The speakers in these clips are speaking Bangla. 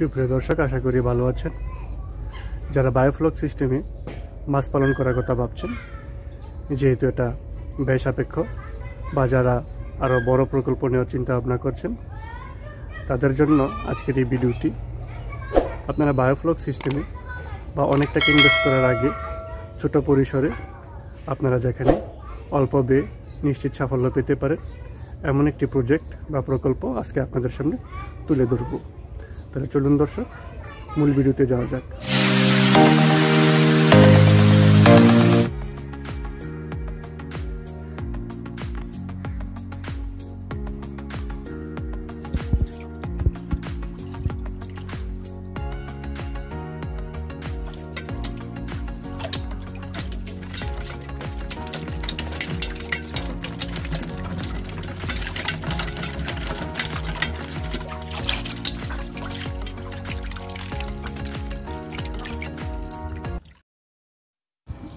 সুপ্রিয় দর্শক আশা করি ভালো আছেন যারা বায়োফ্লক সিস্টেমে মাছ পালন করার কথা ভাবছেন যেহেতু এটা ব্যয় সাপেক্ষ বা যারা আরও বড় প্রকল্প নেওয়ার চিন্তা ভাবনা করছেন তাদের জন্য আজকের এই ভিডিওটি আপনারা বায়োফ্লক সিস্টেমে বা অনেকটাকে ইনভেস্ট করার আগে ছোট পরিসরে আপনারা যেখানে অল্প বে নিশ্চিত সাফল্য পেতে পারেন এমন একটি প্রজেক্ট বা প্রকল্প আজকে আপনাদের সামনে তুলে ধরবো তাহলে চলুন দর্শক মূল ভিডিওতে যাওয়া যাক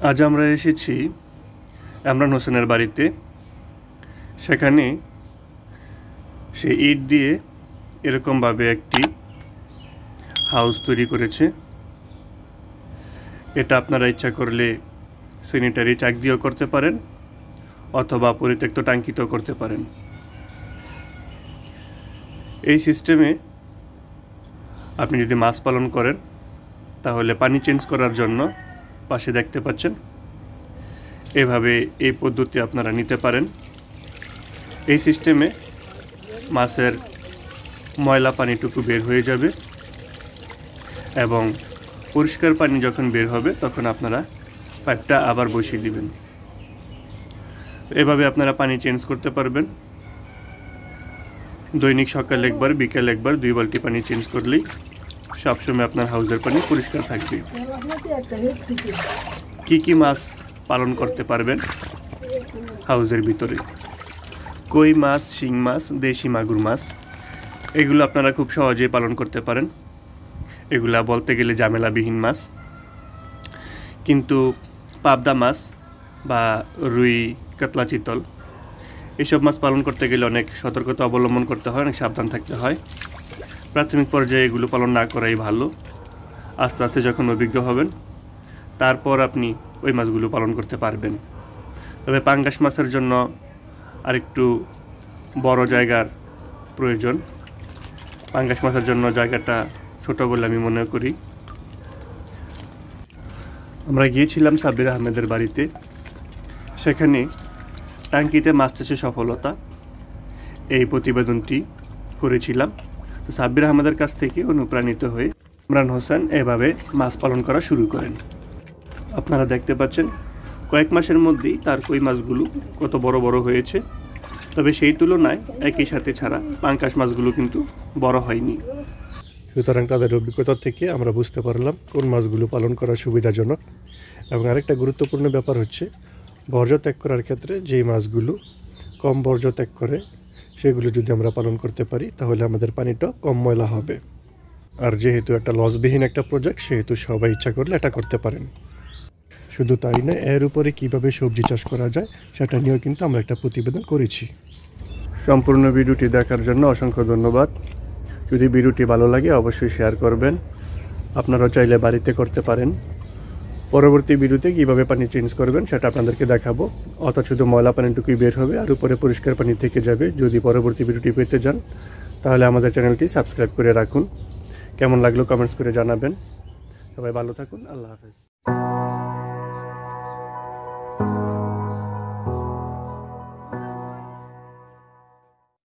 আজ আমরা এসেছি এমরান হোসেনের বাড়িতে সেখানে সে ইট দিয়ে এরকমভাবে একটি হাউস তৈরি করেছে এটা আপনারা ইচ্ছা করলে স্যানিটারি চাক দিয়েও করতে পারেন অথবা পরিত্যক্ত টাঙ্কিত করতে পারেন এই সিস্টেমে আপনি যদি মাছ পালন করেন তাহলে পানি চেঞ্জ করার জন্য পাশে দেখতে পাচ্ছেন এভাবে এই পদ্ধতি আপনারা নিতে পারেন এই সিস্টেমে মাছের ময়লা পানিটুকু বের হয়ে যাবে এবং পরিষ্কার পানি যখন বের হবে তখন আপনারা পাইপটা আবার বসিয়ে দিবেন এভাবে আপনারা পানি চেঞ্জ করতে পারবেন দৈনিক সকাল একবার বিকেল একবার দুই বালতি পানি চেঞ্জ করলেই সবসময় আপনার হাউজের পানি পরিষ্কার থাকবে কি কি মাছ পালন করতে পারবেন হাউজের ভিতরে কই মাছ শিং মাছ দেশি মাগুর মাছ এগুলো আপনারা খুব সহজেই পালন করতে পারেন এগুলা বলতে গেলে বিহীন মাছ কিন্তু পাবদা মাছ বা রুই কাতলা চিতল এসব মাছ পালন করতে গেলে অনেক সতর্কতা অবলম্বন করতে হয় অনেক সাবধান থাকতে হয় প্রাথমিক পর্যায়ে এগুলো পালন না করাই ভালো আস্তে আস্তে যখন অভিজ্ঞ হবেন তারপর আপনি ওই মাছগুলো পালন করতে পারবেন তবে পাঙ্গাস মাছের জন্য আরেকটু বড় জায়গার প্রয়োজন পাঙ্গাস মাছের জন্য জায়গাটা ছোট বলে আমি মনে করি আমরা গিয়েছিলাম সাব্বির আহমেদের বাড়িতে সেখানে টাঙ্কিতে মাছ চাষে সফলতা এই প্রতিবেদনটি করেছিলাম তো সাব্বির আহমেদের কাছ থেকে অনুপ্রাণিত হয়ে ইমরান হোসেন এভাবে মাছ পালন করা শুরু করেন আপনারা দেখতে পাচ্ছেন কয়েক মাসের মধ্যেই তার কই মাছগুলো কত বড় বড় হয়েছে তবে সেই তুলনায় একই সাথে ছাড়া পাঙ্কাশ মাছগুলো কিন্তু বড় হয়নি সুতরাং তাদের অভিজ্ঞতা থেকে আমরা বুঝতে পারলাম কোন মাছগুলো পালন করা সুবিধাজনক এবং আরেকটা গুরুত্বপূর্ণ ব্যাপার হচ্ছে বর্জ্য ত্যাগ করার ক্ষেত্রে যেই মাছগুলো কম বর্জ্য ত্যাগ করে সেগুলো যদি আমরা পালন করতে পারি তাহলে আমাদের পানিটা কম ময়লা হবে আর যেহেতু একটা লসবিহীন একটা প্রজেক্ট সেহেতু সবাই ইচ্ছা করলে এটা করতে পারেন শুধু তাই না এর উপরে কিভাবে সবজি চাষ করা যায় সেটা নিয়েও কিন্তু আমরা একটা প্রতিবেদন করেছি সম্পূর্ণ ভিডিওটি দেখার জন্য অসংখ্য ধন্যবাদ যদি ভিডিওটি ভালো লাগে অবশ্যই শেয়ার করবেন আপনারা চাইলে বাড়িতে করতে পারেন পরবর্তী ভিডিওতে কীভাবে পানি চেঞ্জ করবেন সেটা আপনাদেরকে দেখাবো অর্থাৎ শুধু ময়লা পানিটুকুই বের হবে আর উপরে পরিষ্কার পানি থেকে যাবে যদি পরবর্তী ভিডিওটি পেতে যান তাহলে আমাদের চ্যানেলটি সাবস্ক্রাইব করে রাখুন কেমন লাগলো কমেন্টস করে জানাবেন সবাই ভালো থাকুন আল্লাহ হাফেজ